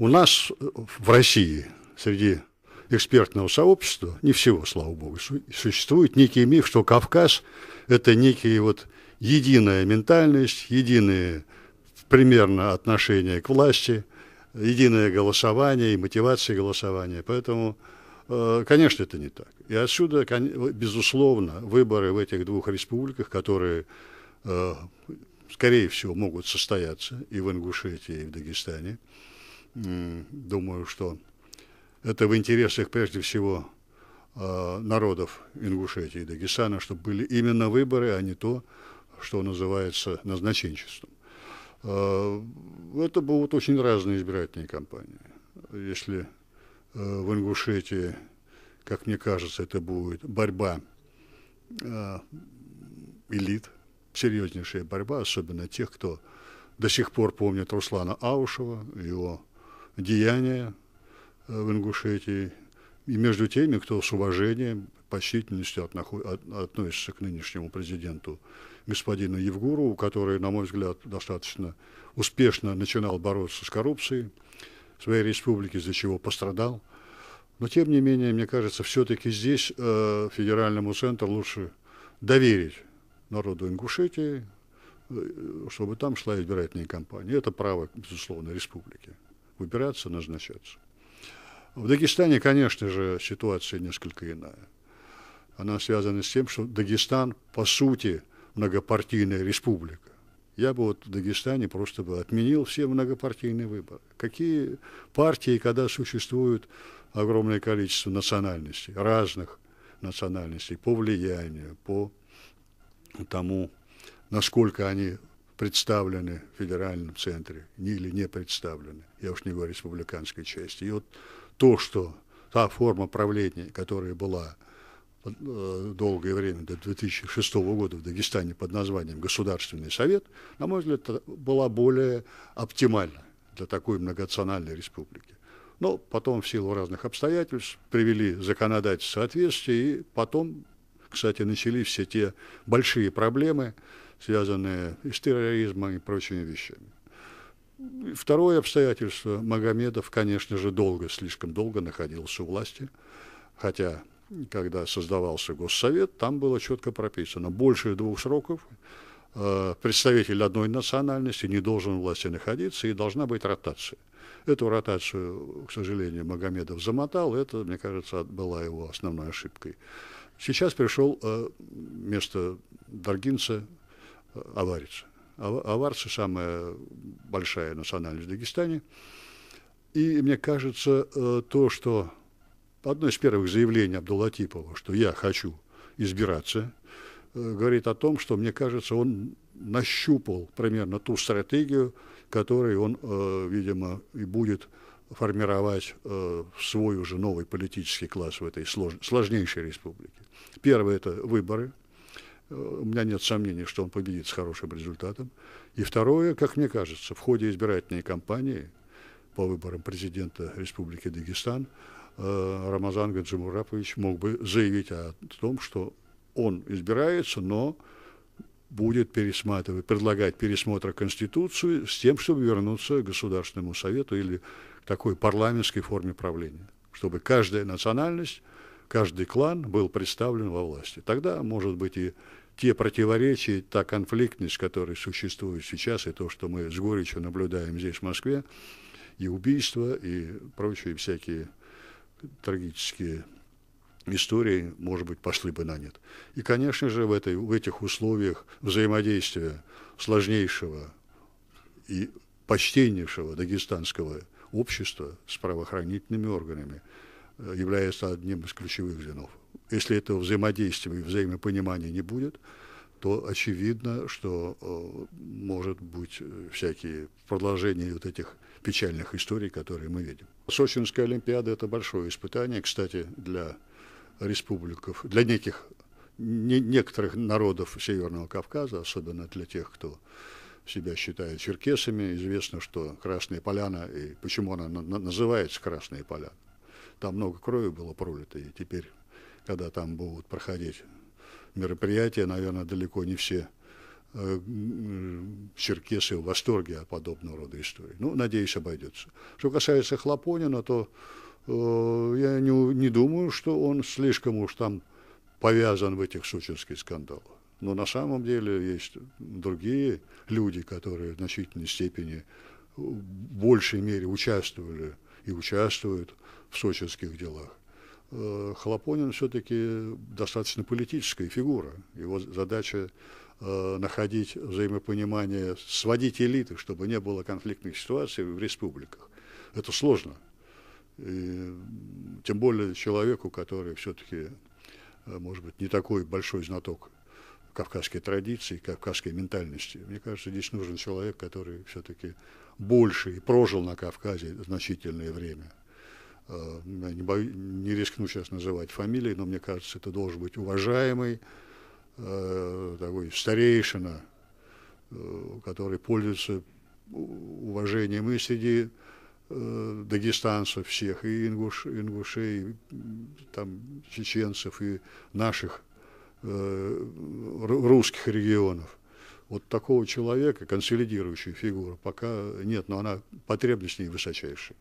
У нас э, в России среди экспертного сообщества, не всего, слава богу, существует некий миф, что Кавказ – это некие вот единая ментальность, единые примерно отношения к власти, единое голосование и мотивация голосования. Поэтому, э, конечно, это не так. И отсюда, безусловно, выборы в этих двух республиках, которые, э, скорее всего, могут состояться и в Ингушетии, и в Дагестане – думаю, что это в интересах прежде всего а, народов Ингушетии и Дагестана, чтобы были именно выборы, а не то, что называется назначенчеством. А, это будут очень разные избирательные кампании. Если э, в Ингушетии, как мне кажется, это будет борьба а, элит, серьезнейшая борьба, особенно тех, кто до сих пор помнит Руслана Аушева, его деяния э, в Ингушетии и между теми, кто с уважением, почтительностью относится к нынешнему президенту господину Евгуру, который, на мой взгляд, достаточно успешно начинал бороться с коррупцией в своей республике, из-за чего пострадал. Но, тем не менее, мне кажется, все-таки здесь э, федеральному центру лучше доверить народу Ингушетии, э, чтобы там шла избирательная кампания. Это право, безусловно, республики опираться, назначаться. В Дагестане, конечно же, ситуация несколько иная. Она связана с тем, что Дагестан, по сути, многопартийная республика. Я бы вот в Дагестане просто бы отменил все многопартийные выборы. Какие партии, когда существует огромное количество национальностей, разных национальностей, по влиянию, по тому, насколько они представлены в федеральном центре, ни или не представлены, я уж не говорю республиканской части. И вот то, что та форма правления, которая была э, долгое время, до 2006 года в Дагестане под названием Государственный совет, на мой взгляд, была более оптимальна для такой многонациональной республики. Но потом в силу разных обстоятельств привели законодательство в соответствие и потом, кстати, начались все те большие проблемы, связанные и с терроризмом и прочими вещами. Второе обстоятельство. Магомедов, конечно же, долго, слишком долго находился у власти, хотя когда создавался Госсовет, там было четко прописано, больше двух сроков э, представитель одной национальности не должен в власти находиться и должна быть ротация. Эту ротацию, к сожалению, Магомедов замотал, это, мне кажется, была его основной ошибкой. Сейчас пришел э, вместо Даргинца Аварцы. Аварцы самая большая национальность в Дагестане. И мне кажется, э, то, что одно из первых заявлений Абдулатипова, что я хочу избираться, э, говорит о том, что, мне кажется, он нащупал примерно ту стратегию, которой он, э, видимо, и будет формировать свой уже новый политический класс в этой слож... сложнейшей республике. Первое – это выборы – у меня нет сомнений, что он победит с хорошим результатом. И второе, как мне кажется, в ходе избирательной кампании по выборам президента Республики Дагестан э, Рамазан Гаджимурапович мог бы заявить о том, что он избирается, но будет пересматривать, предлагать пересмотр Конституции с тем, чтобы вернуться к Государственному Совету или к такой парламентской форме правления, чтобы каждая национальность, каждый клан был представлен во власти. Тогда, может быть, и те противоречия, та конфликтность, которая существует сейчас, и то, что мы с горечью наблюдаем здесь, в Москве, и убийства, и прочие всякие трагические истории, может быть, пошли бы на нет. И, конечно же, в, этой, в этих условиях взаимодействия сложнейшего и почтеннейшего дагестанского общества с правоохранительными органами, Э, является одним из ключевых звенов. Если этого взаимодействия и взаимопонимания не будет, то очевидно, что э, может быть э, всякие продолжения вот этих печальных историй, которые мы видим. Сочинская Олимпиада – это большое испытание, кстати, для республиков, для неких, не, некоторых народов Северного Кавказа, особенно для тех, кто себя считает черкесами. Известно, что Красная Поляна, и почему она называется Красная Поляна. Там много крови было пролито, и теперь, когда там будут проходить мероприятия, наверное, далеко не все э, черкесы в восторге от подобного рода истории. Ну, надеюсь, обойдется. Что касается Хлопонина, то э, я не, не думаю, что он слишком уж там повязан в этих сучинских скандалах. Но на самом деле есть другие люди, которые в значительной степени, в большей мере участвовали в и участвует в сочинских делах. Э, Хлопонин все-таки достаточно политическая фигура. Его задача э, находить взаимопонимание, сводить элиты, чтобы не было конфликтных ситуаций в республиках. Это сложно. И, тем более человеку, который все-таки, э, может быть, не такой большой знаток кавказской традиции, кавказской ментальности. Мне кажется, здесь нужен человек, который все-таки больше и прожил на Кавказе значительное время. Э, я не, бою, не рискну сейчас называть фамилии, но мне кажется, это должен быть уважаемый э, такой старейшина, э, который пользуется уважением и среди дагестанцев всех, и ингуш, ингушей, и, там, чеченцев, и наших Э, русских регионов. Вот такого человека, консолидирующей фигуры пока нет, но она потребность в ней высочайшая.